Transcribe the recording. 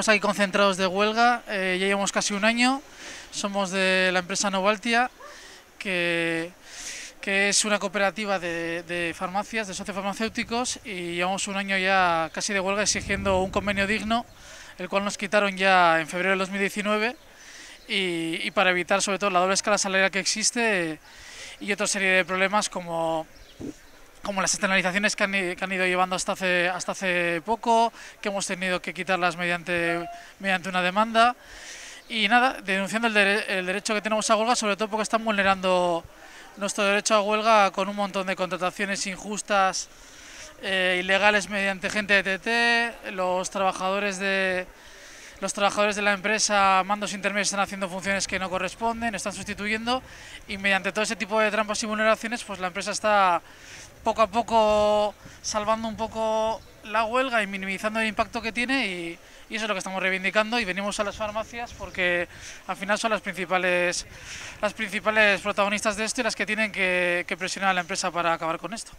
estamos aquí concentrados de huelga, eh, ya llevamos casi un año, somos de la empresa Novaltia, que, que es una cooperativa de, farmacias, de socios farmacéuticos, y llevamos un año ya casi de huelga exigiendo un convenio digno, el cual nos quitaron ya en febrero de 2019, y, y para evitar sobre todo la doble escala salarial que existe y otra serie de problemas como como las externalizaciones que han, ido llevando hasta hace, poco, que hemos tenido que quitarlas mediante, una demanda. Y nada, denunciando el, derecho que tenemos a huelga, sobre todo porque están vulnerando nuestro derecho a huelga con un montón de contrataciones injustas, eh, ilegales mediante gente de TT, los trabajadores de, los trabajadores de la empresa, mandos intermedios están haciendo funciones que no corresponden, están sustituyendo y mediante todo ese tipo de trampas y vulneraciones, pues la empresa está poco a poco salvando un poco la huelga y minimizando el impacto que tiene y, eso es lo que estamos reivindicando y venimos a las farmacias porque al final son las principales, las principales protagonistas de esto y las que tienen que presionar a la empresa para acabar con esto.